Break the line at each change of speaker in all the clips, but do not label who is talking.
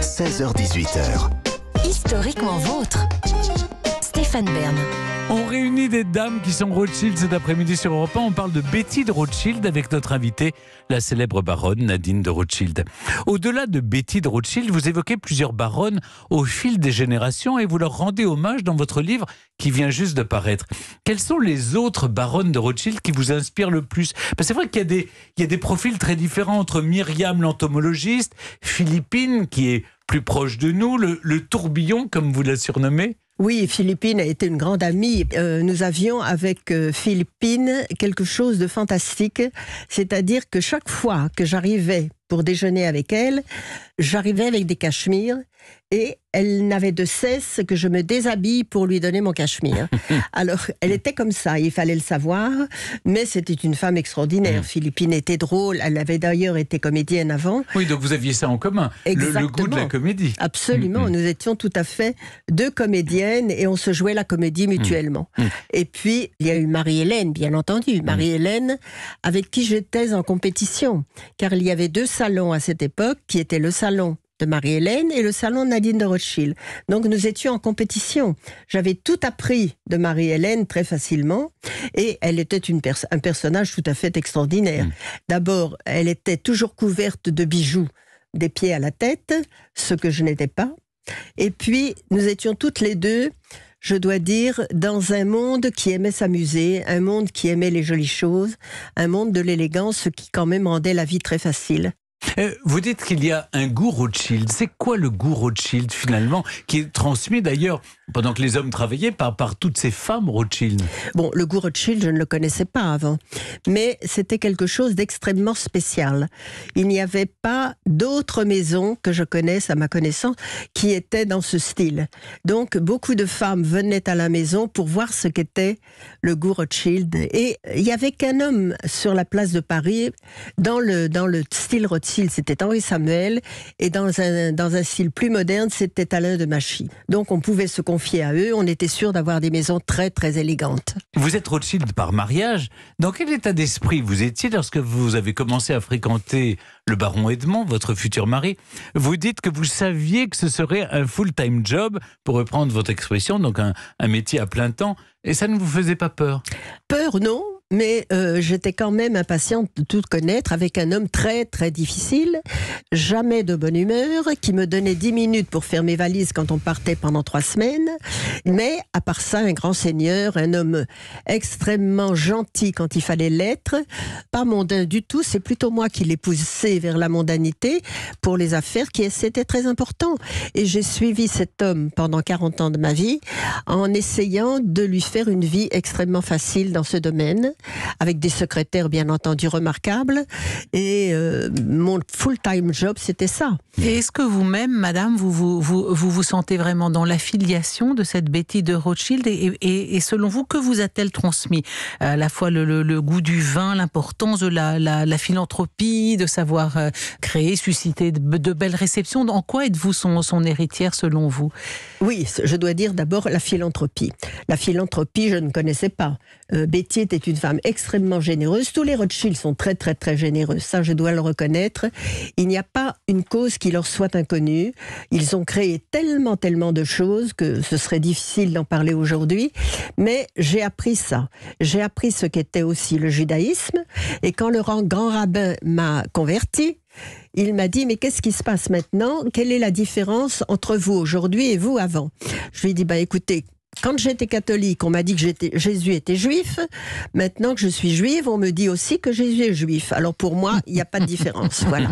16h-18h.
Historiquement vôtre.
On réunit des dames qui sont Rothschild cet après-midi sur Europe 1. On parle de Betty de Rothschild avec notre invitée, la célèbre baronne Nadine de Rothschild. Au-delà de Betty de Rothschild, vous évoquez plusieurs baronnes au fil des générations et vous leur rendez hommage dans votre livre qui vient juste de paraître. Quelles sont les autres baronnes de Rothschild qui vous inspirent le plus C'est vrai qu'il y, a des, profils très différents entre Myriam l'entomologiste, Philippine qui est plus proche de nous, le, le tourbillon comme vous la surnommez.
Oui, Philippine a été une grande amie. Euh, nous avions avec euh, Philippine quelque chose de fantastique, c'est-à-dire que chaque fois que j'arrivais pour déjeuner avec elle, j'arrivais avec des cachemires et elle n'avait de cesse que je me déshabille pour lui donner mon cachemire. Alors, elle était comme ça, il fallait le savoir, mais c'était une femme extraordinaire. Mm. Philippine était drôle, elle avait d'ailleurs été comédienne avant.
Oui, donc vous aviez ça en commun, le, goût de la comédie.
Absolument, mm, mm. nous étions tout à fait deux comédiennes et on se jouait la comédie mutuellement. Et puis, il y a eu Marie-Hélène, bien entendu, Marie-Hélène, avec qui j'étais en compétition, car il y avait deux salons à cette époque, qui étaient le salon de Marie-Hélène et le salon Nadine de Rothschild. Donc nous étions en compétition. J'avais tout appris de Marie-Hélène très facilement et elle était un personnage tout à fait extraordinaire. Mm. D'abord, elle était toujours couverte de bijoux des pieds à la tête, ce que je n'étais pas. Et puis nous étions toutes les deux je dois dire, dans un monde qui aimait s'amuser, un monde qui aimait les jolies choses, un monde de l'élégance, qui quand même rendait la vie très facile.
Euh, vous dites qu'il y a un goût Rothschild. C'est quoi le goût Rothschild finalement, qui est transmis d'ailleurs pendant que les hommes travaillaient par, par toutes ces femmes Rothschild.
Bon, le goût Rothschild, je ne le connaissais pas avant. Mais c'était quelque chose d'extrêmement spécial. Il n'y avait pas d'autres maisons que je connaisse, à ma connaissance, qui étaient dans ce style. Donc, beaucoup de femmes venaient à la maison pour voir ce qu'était le goût Rothschild. Et il n'y avait qu'un homme sur la place de Paris dans le, dans le style Rothschild. C'était Henri Samuel. Et dans un, dans un style plus moderne, c'était Alain de Machy. Donc, on pouvait se à eux, on était sûr d'avoir des maisons très très élégantes.
Vous êtes Rothschild par mariage. Dans quel état d'esprit vous étiez lorsque vous avez commencé à fréquenter le baron Edmond, votre futur mari Vous dites que vous saviez que ce serait un full-time job, pour reprendre votre expression, donc un, un métier à plein temps. Et ça ne vous faisait pas peur
Peur, non mais euh, j'étais quand même impatiente de tout connaître avec un homme très très difficile, jamais de bonne humeur, qui me donnait dix minutes pour faire mes valises quand on partait pendant trois semaines, mais à part ça, un grand seigneur, un homme extrêmement gentil quand il fallait l'être, pas mondain du tout, c'est plutôt moi qui l'ai poussé vers la mondanité pour les affaires qui étaient très importantes. Et j'ai suivi cet homme pendant 40 ans de ma vie en essayant de lui faire une vie extrêmement facile dans ce domaine avec des secrétaires bien entendu remarquables. Et euh, mon full-time job, c'était ça.
est-ce que vous-même, madame, vous vous, vous vous, vous sentez vraiment dans l'affiliation de cette Betty de Rothschild et, et, selon vous, que vous a-t-elle transmis euh, À la fois le, goût du vin, l'importance de la, la, philanthropie, de savoir euh, créer, susciter de,
belles réceptions. En quoi êtes-vous son, son héritière selon vous Oui, je dois dire d'abord la philanthropie. La philanthropie, je ne connaissais pas. Betty était une femme extrêmement généreuse. Tous les Rothschild sont très très très généreux, ça je dois le reconnaître. Il n'y a pas une cause qui leur soit inconnue. Ils ont créé tellement tellement de choses que ce serait difficile d'en parler aujourd'hui. Mais j'ai appris ça. J'ai appris ce qu'était aussi le judaïsme. Et quand le grand rabbin m'a converti, il m'a dit, mais qu'est-ce qui se passe maintenant Quelle est la différence entre vous aujourd'hui et vous avant Je lui ai dit, bah écoutez, quand j'étais catholique, on m'a dit que Jésus était juif. Maintenant que je suis juive, on me dit aussi que Jésus est juif. Alors pour moi, il n'y a pas de différence. Voilà.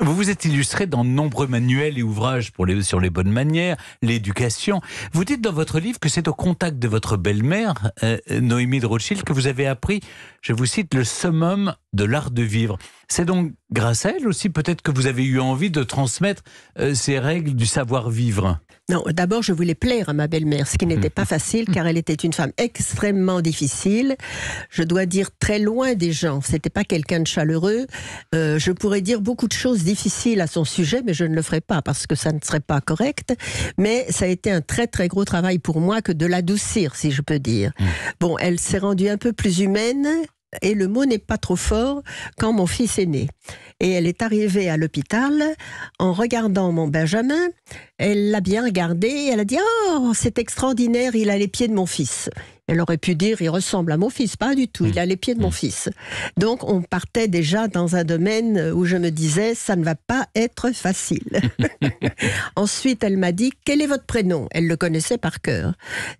Vous vous êtes illustré dans de nombreux manuels et ouvrages pour les, sur les bonnes manières, l'éducation. Vous dites dans votre livre que c'est au contact de votre belle-mère, euh, Noémie de Rothschild, que vous avez appris, je vous cite, le summum de l'art de vivre. C'est donc grâce à elle aussi peut-être que vous avez eu envie de transmettre euh, ces règles du savoir-vivre.
Non, d'abord je voulais plaire à ma belle-mère, ce qui n'était pas facile car elle était une femme extrêmement difficile. Je dois dire très loin des gens. C'était pas quelqu'un de chaleureux. Euh, je pourrais dire beaucoup de choses difficiles à son sujet, mais je ne le ferai pas parce que ça ne serait pas correct. Mais ça a été un très très gros travail pour moi que de l'adoucir, si je peux dire. Mmh. Bon, elle s'est rendue un peu plus humaine et le mot n'est pas trop fort quand mon fils est né. Et elle est arrivée à l'hôpital en regardant mon Benjamin. Elle l'a bien regardé. Et elle a dit Oh, c'est extraordinaire, il a les pieds de mon fils. Elle aurait pu dire, il ressemble à mon fils, pas du tout, il a mmh. les pieds de mon mmh. fils. Donc on partait déjà dans un domaine où je me disais, ça ne va pas être facile. Ensuite, elle m'a dit, quel est votre prénom Elle le connaissait par cœur.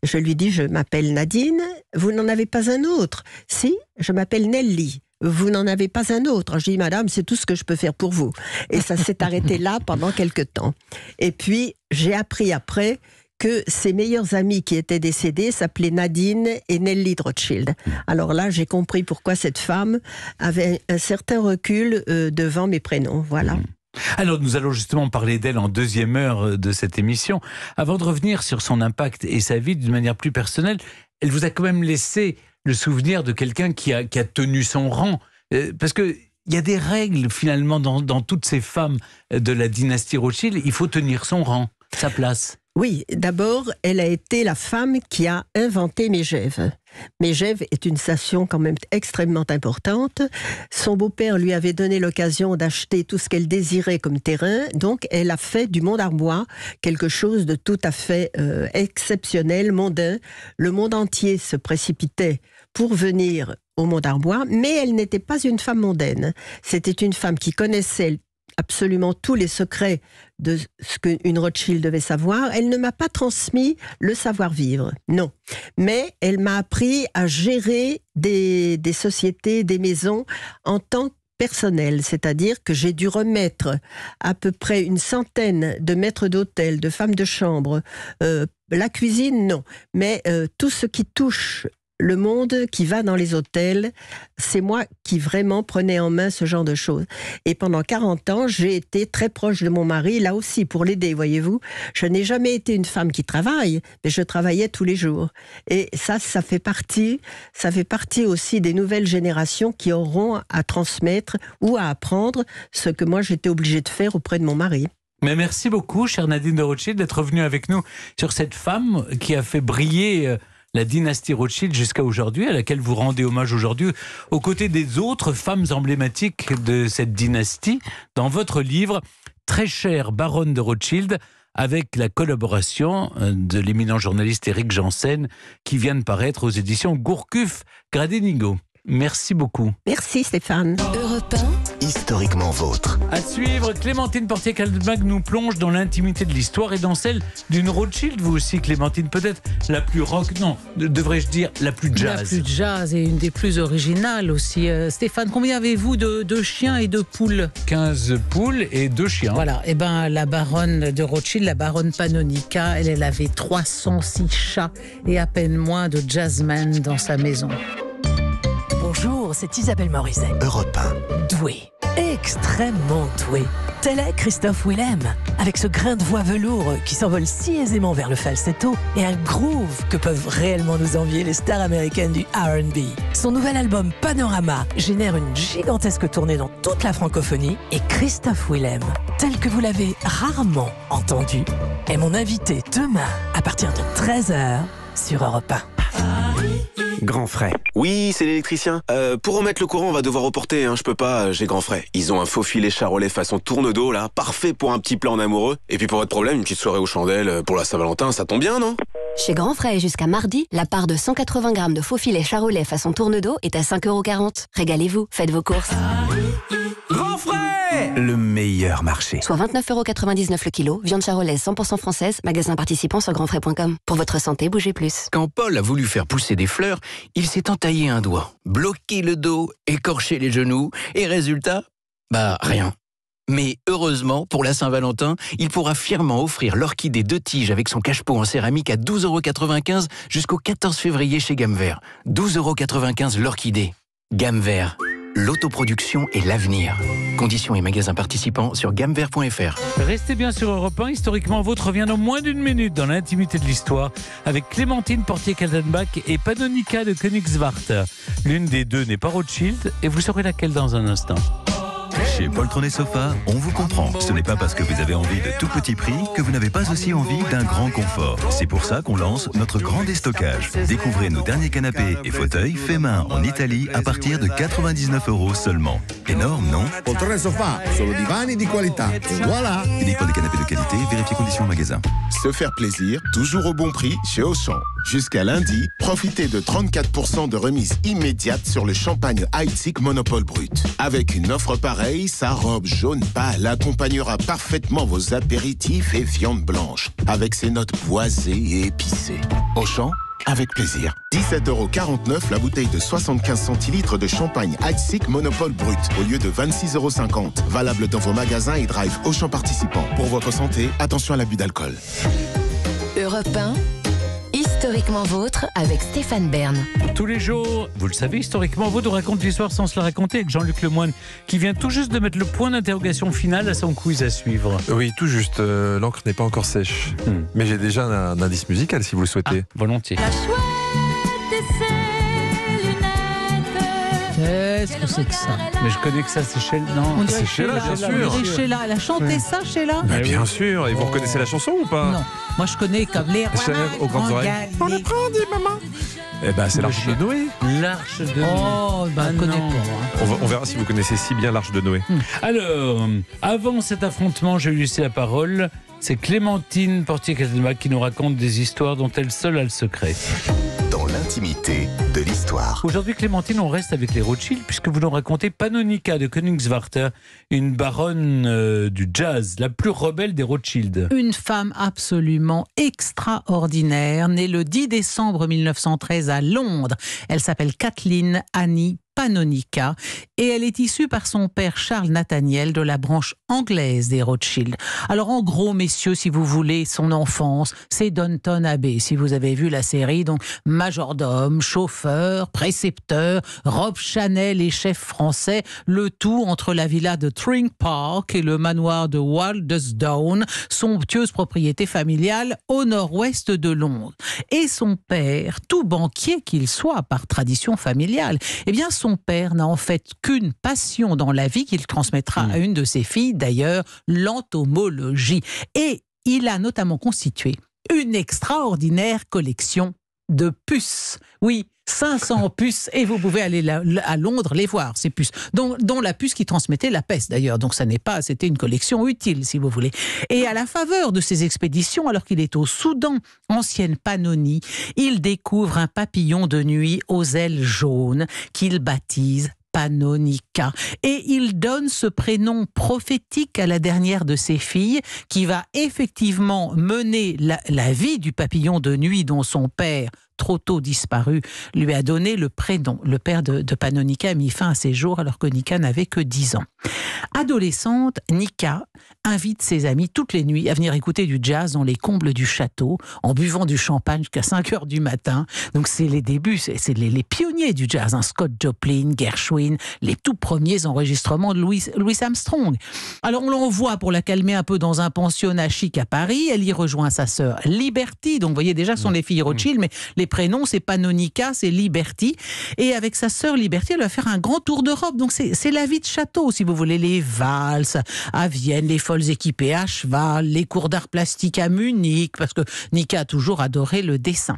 Je lui dis, je m'appelle Nadine, vous n'en avez pas un autre Si, je m'appelle Nelly vous n'en avez pas un autre. Je dis, madame, c'est tout ce que je peux faire pour vous. Et ça s'est arrêté là pendant quelques temps. Et puis, j'ai appris après que ses meilleurs amis qui étaient décédés s'appelaient Nadine et Nelly Rothschild. Hmm. Alors là, j'ai compris pourquoi cette femme avait un certain recul euh, devant mes prénoms. Voilà. Hmm.
Alors nous allons justement parler d'elle en deuxième heure euh, de cette émission. Avant de revenir sur son impact et sa vie d'une manière plus personnelle, elle vous a quand même laissé le souvenir de quelqu'un qui a, tenu son rang. Euh, parce que il y a des règles finalement dans, toutes ces femmes de la dynastie Rothschild. Il faut tenir son rang, sa place.
Oui, d'abord, elle a été la femme qui a inventé Mégève. Mégève est une station quand même extrêmement importante. Son beau-père lui avait donné l'occasion d'acheter tout ce qu'elle désirait comme terrain, donc elle a fait du monde arbois quelque chose de tout à fait euh, exceptionnel, mondain. Le monde entier se précipitait pour venir au Mont Arbois, mais elle n'était pas une femme mondaine. C'était une femme qui connaissait absolument tous les secrets de ce qu'une Rothschild devait savoir. Elle ne m'a pas transmis le savoir-vivre, non. Mais elle m'a appris à gérer des, sociétés, des maisons en tant que personnel, c'est-à-dire que j'ai dû remettre à peu près une centaine de maîtres d'hôtel, de femmes de chambre, euh, la cuisine, non, mais euh, tout ce qui touche le monde qui va dans les hôtels, c'est moi qui vraiment prenais en main ce genre de choses. Et pendant 40 ans, j'ai été très proche de mon mari, là aussi, pour l'aider, voyez-vous. Je n'ai jamais été une femme qui travaille, mais je travaillais tous les jours. Et ça, ça fait partie, ça fait partie aussi des nouvelles générations qui auront à transmettre ou à apprendre ce que moi j'étais obligée de faire auprès de mon mari.
Mais merci beaucoup, chère Nadine de d'être venue avec nous sur cette femme qui a fait briller euh, la dynastie Rothschild jusqu'à aujourd'hui, à laquelle vous rendez hommage aujourd'hui, aux côtés des autres femmes emblématiques de cette dynastie, dans votre livre Très chère baronne de Rothschild, avec la collaboration euh, de l'éminent journaliste Éric Janssen, qui vient de paraître aux éditions Gourcuff Gradenigo. Merci
beaucoup. Merci Stéphane. heureux
historiquement vôtre.
À suivre, Clémentine portier
caldemag nous plonge dans l'intimité de l'histoire et dans celle d'une Rothschild, vous aussi, Clémentine, peut-être la plus rock, non, devrais-je dire la plus jazz. La plus
jazz et une des plus originales aussi. Euh, Stéphane, combien avez-vous de, chiens et de poules 15
poules et 2 chiens. Voilà,
et eh ben la baronne de Rothschild, la baronne Panonica, elle, elle avait 306 chats et à peine moins de jazzmen dans sa maison c'est Isabelle Morizet. Europe 1. Extrêmement doué Tel est Christophe Willem, avec ce grain de voix velours qui s'envole si aisément vers le falsetto et un groove que peuvent réellement nous envier les stars américaines du RB. Son nouvel album Panorama génère une gigantesque tournée dans toute la francophonie et Christophe Willem, tel que vous l'avez rarement entendu, est mon invité demain à partir de 13h sur Europe
Grand frais. Oui, c'est l'électricien. Euh, pour
remettre le courant, on va devoir reporter, hein, je peux pas, euh, j'ai grand frais. Ils ont un faux filet charolais façon tourne d'eau, là, parfait pour un petit plan en amoureux. Et puis pour votre problème, une petite soirée aux chandelles euh, pour la Saint-Valentin, ça tombe bien, non
Chez Grand Frais, jusqu'à mardi, la part de 180 grammes de faux filet charolais façon tourne d'eau est à 5,40€. Régalez-vous, faites vos courses.
Grand frais Le meilleur marché. Soit
29,99€ le kilo, viande charolaise 100% française, magasin participant sur grandfrais.com. Pour votre santé, bougez plus.
Quand Paul a voulu faire pousser des fleurs, il s'est entaillé un doigt, bloqué le dos, écorché les genoux, et résultat Bah, rien. Mais heureusement, pour la Saint-Valentin, il pourra fièrement offrir l'orchidée de tiges avec son cache-pot en céramique à 12,95€ jusqu'au 14 février chez Gamme Vert. 12,95€ l'orchidée. Gamme Vert. L'autoproduction est l'avenir. Conditions et magasins participants sur gamver.fr
Restez bien sur Europe 1. Historiquement votre revient dans moins d'une minute dans l'intimité de l'histoire avec Clémentine portier kaltenbach et Panonica de Königswart. L'une des deux n'est pas Rothschild et vous saurez laquelle dans un instant. Chez Poltron Sofa, on vous comprend. Ce n'est pas parce que vous avez envie de tout petit prix que vous n'avez pas aussi envie d'un grand confort. C'est pour ça qu'on lance notre grand déstockage. Découvrez nos derniers canapés et fauteuils faits main en Italie à partir de 99 euros seulement. Énorme, non
Poltron Sofa, solo divani di qualità. de
qualité se faire plaisir, toujours au bon prix chez Auchan. Jusqu'à lundi, profitez de 34% de remise immédiate sur le champagne Heidsieck Monopole Brut. Avec une offre pareille, sa robe jaune pâle accompagnera parfaitement vos apéritifs et viandes blanches, avec ses notes boisées et épicées. Auchan, avec plaisir. 17,49€ la bouteille de 75 centilitres de champagne Heidsieck Monopole Brut au lieu de 26,50€. Valable dans vos magasins et drive aux champs participants. Pour votre santé, attention à l'abus d'alcool.
Europe 1.
Historiquement vôtre avec Stéphane Bern.
Tous les jours, vous le savez, historiquement vôtre on raconte l'histoire sans se la raconter avec Jean-Luc Lemoyne qui vient tout juste de mettre le point d'interrogation final à son quiz à suivre. Oui, tout juste. Euh, l'encre n'est pas encore sèche. Hmm. Mais j'ai déjà un, indice musical si vous le souhaitez. Ah, volontiers. La
Qu'est-ce que ça
Mais je connais que ça, c'est Sheila. Non, c'est Sheila, bien sûr. Elle a chanté ça,
Sheila bah, Mais bien
sûr. Et vous reconnaissez la chanson ou pas Non.
Moi, je connais comme les aux grandes oreilles. On les on maman.
Eh ben, c'est l'arche de Noé. L'arche
de Noé. Oh, ben, non
hein. On, verra si vous connaissez si bien l'arche de Noé. Hmm. Alors, avant cet affrontement, je lui laisser la parole. C'est Clémentine portier Caselma qui nous raconte des histoires dont elle seule a le secret. Dans l'intimité Aujourd'hui, Clémentine, on reste avec les Rothschild puisque vous nous racontez Panonica de Königswarter, une baronne euh, du jazz, la plus rebelle des Rothschild.
Une femme absolument extraordinaire, née le 10 décembre 1913 à Londres. Elle s'appelle Kathleen Annie et elle est issue par son père Charles Nathaniel de la branche anglaise des Rothschild. Alors en gros, messieurs, si vous voulez, son enfance, c'est Downton Abbey, si vous avez vu la série, donc majordome, chauffeur, précepteur, robe Chanel et chef français, le tout entre la villa de Tring Park et le manoir de Waldersdown, somptueuse propriété familiale au nord-ouest de Londres. Et son père, tout banquier qu'il soit par tradition familiale, eh bien son père n'a en fait qu'une passion dans la vie qu'il transmettra hmm. à une de ses filles, d'ailleurs, l'entomologie. Et il a notamment constitué une extraordinaire collection de puces. Oui, 500 puces, et vous pouvez aller à Londres les voir, ces puces, dont, la puce qui transmettait la peste d'ailleurs. Donc ça n'est pas, c'était une collection utile, si vous voulez. Et à la faveur de ces expéditions, alors qu'il est au Soudan, ancienne Pannonie, il découvre un papillon de nuit aux ailes jaunes qu'il baptise Panonica, Et il donne ce prénom prophétique à la dernière de ses filles, qui va effectivement mener la vie du papillon de nuit dont son père trop tôt disparu, lui a donné le prénom. Le père de, de Panonica a mis fin à ses jours alors que Nika n'avait que 10 ans. Adolescente, Nika invite ses amis toutes les nuits à venir écouter du jazz dans les combles du château, en buvant du champagne jusqu'à 5 heures du matin. Donc c'est les débuts, c'est les, pionniers du jazz, hein. Scott Joplin, Gershwin, les tout premiers enregistrements de Louis, Louis Armstrong. Alors on l'envoie pour la calmer un peu dans un pensionnat chic à Paris, elle y rejoint sa sœur Liberty, donc vous voyez déjà ce sont mmh. les filles Rothschild, mmh. mais les prénoms, c'est Panonica, c'est Liberty. Et avec sa sœur Liberty, elle va faire un grand tour d'Europe. Donc c'est la vie de château, si vous voulez, les valses à Vienne, les folles équipées à cheval, les cours d'art plastique à Munich, parce que Nika a toujours adoré le dessin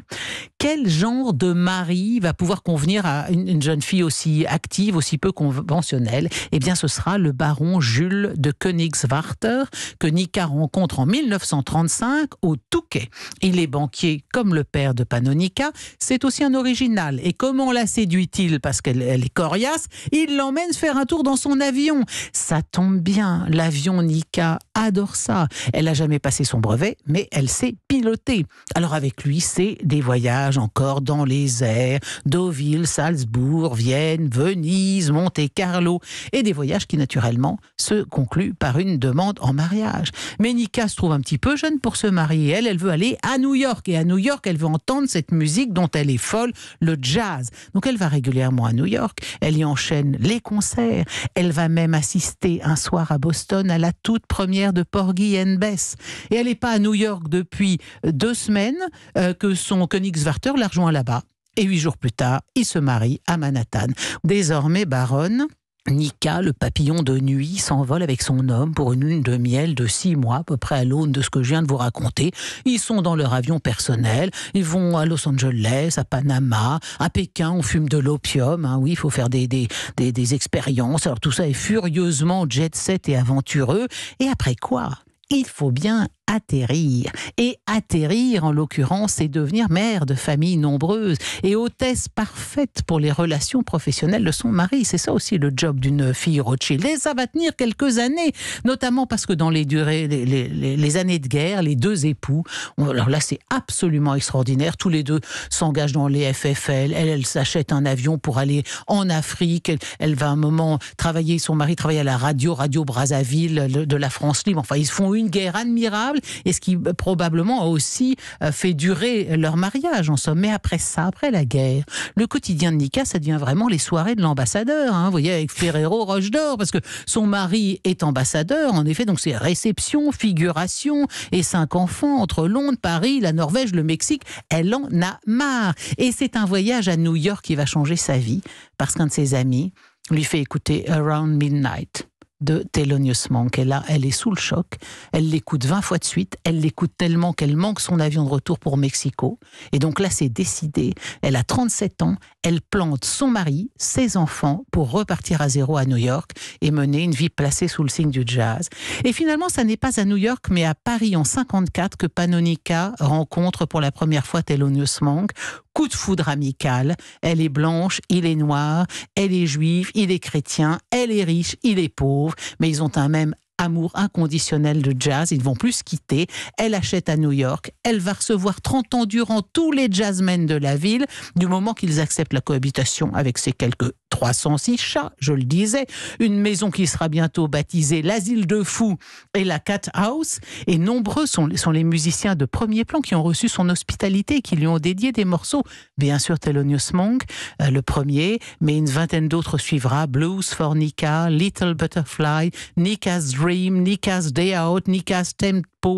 quel genre de mari va pouvoir convenir à une, jeune fille aussi active, aussi peu conventionnelle Eh bien, ce sera le baron Jules de Königswarter que Nika rencontre en 1935 au Touquet. Il est banquier comme le père de Panonika. C'est aussi un original. Et comment la séduit-il Parce qu'elle est coriace. Il l'emmène faire un tour dans son avion. Ça tombe bien. L'avion Nika adore ça. Elle n'a jamais passé son brevet, mais elle sait piloter. Alors avec lui, c'est des voyages encore dans les airs, Deauville, Salzbourg, Vienne, Venise, Monte-Carlo, et des voyages qui naturellement se concluent par une demande en mariage. Mais Nika se trouve un petit peu jeune pour se marier. Elle, elle veut aller à New York, et à New York, elle veut entendre cette musique dont elle est folle, le jazz. Donc elle va régulièrement à New York, elle y enchaîne les concerts, elle va même assister un soir à Boston à la toute première de Porgy and Bess. Et elle n'est pas à New York depuis deux semaines euh, que son Königswart l'argent là-bas. Et huit jours plus tard, il se marie à Manhattan. Désormais baronne, Nika, le papillon de nuit, s'envole avec son homme pour une lune de miel de six mois, à peu près à l'aune de ce que je viens de vous raconter. Ils sont dans leur avion personnel, ils vont à Los Angeles, à Panama, à Pékin, on fume de l'opium, hein. oui, il faut faire des, des, des expériences. Alors tout ça est furieusement jet-set et aventureux. Et après quoi il faut bien atterrir. Et atterrir, en l'occurrence, c'est devenir mère de famille nombreuse et hôtesse parfaite pour les relations professionnelles de son mari. C'est ça aussi le job d'une fille Rothschild. Et ça va tenir quelques années, notamment parce que dans les durées, les, les, années de guerre, les deux époux, alors là, c'est absolument extraordinaire. Tous les deux s'engagent dans les FFL. Elle, elle s'achète un avion pour aller en Afrique. Elle, elle va un moment travailler, son mari travaille à la radio, Radio Brazzaville de la France libre. Enfin, ils font une guerre admirable et ce qui euh, probablement a aussi euh, fait durer leur mariage, en somme. Mais après ça, après la guerre, le quotidien de Nika, ça devient vraiment les soirées de l'ambassadeur. Hein. vous voyez, avec Ferrero Roche d'Or, parce que son mari est ambassadeur, en effet, donc c'est réception, figuration et cinq enfants entre Londres, Paris, la Norvège, le Mexique. Elle en a marre. Et c'est un voyage à New York qui va changer sa vie, parce qu'un de ses amis lui fait écouter Around Midnight de Thelonious Monk. Et là, elle est sous le choc. Elle l'écoute 20 fois de suite. Elle l'écoute tellement qu'elle manque son avion de retour pour Mexico. Et donc là, c'est décidé. Elle a 37 ans. Elle plante son mari, ses enfants pour repartir à zéro à New York et mener une vie placée sous le signe du jazz. Et finalement, ça n'est pas à New York, mais à Paris en 54 que Panonica rencontre pour la première fois Thelonious Monk. Coup de foudre amical. Elle est blanche, il est noir, elle est juive, il est chrétien, elle est riche, il est pauvre mais ils ont un même amour inconditionnel de jazz. Ils vont plus quitter. Elle achète à New York. Elle va recevoir 30 ans durant tous les jazzmen de la ville, du moment qu'ils acceptent la cohabitation avec ces quelques 306 chats, je le disais, une maison qui sera bientôt baptisée l'Asile de Fous et la Cat House, et nombreux sont, les musiciens de premier plan qui ont reçu son hospitalité et qui lui ont dédié des morceaux. Bien sûr, Thelonious Monk, euh, le premier, mais une vingtaine d'autres suivra, Blues for Nika, Little Butterfly, Nika's Dream, Nika's Day Out, Nika's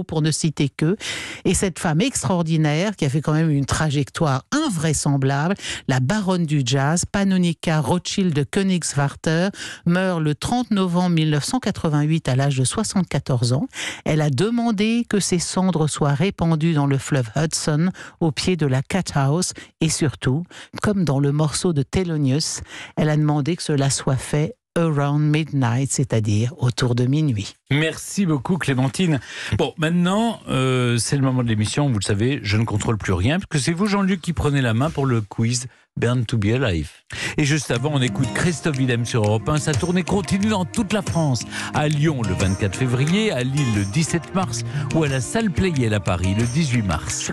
pour ne citer que. Et cette femme extraordinaire qui a fait quand même une trajectoire invraisemblable, la baronne du jazz, Panonika Rothschild de Königswarter, meurt le 30 novembre 1988 à l'âge de 74 ans. Elle a demandé que ses cendres soient répandues dans le fleuve Hudson au pied de la Cat House et surtout, comme dans le morceau de Thelonious, elle a demandé que cela soit fait Around Midnight, c'est-à-dire autour de minuit.
Merci beaucoup Clémentine. Bon, maintenant, euh, c'est le moment de l'émission, vous le savez, je ne contrôle plus rien, parce que c'est vous Jean-Luc qui prenez la main pour le quiz Burn to be Alive. Et juste avant, on écoute Christophe Willem sur Europe 1. Sa tournée continue dans toute la France. À Lyon le 24 février, à Lille le 17 mars, ou à la salle Playel à Paris le 18 mars.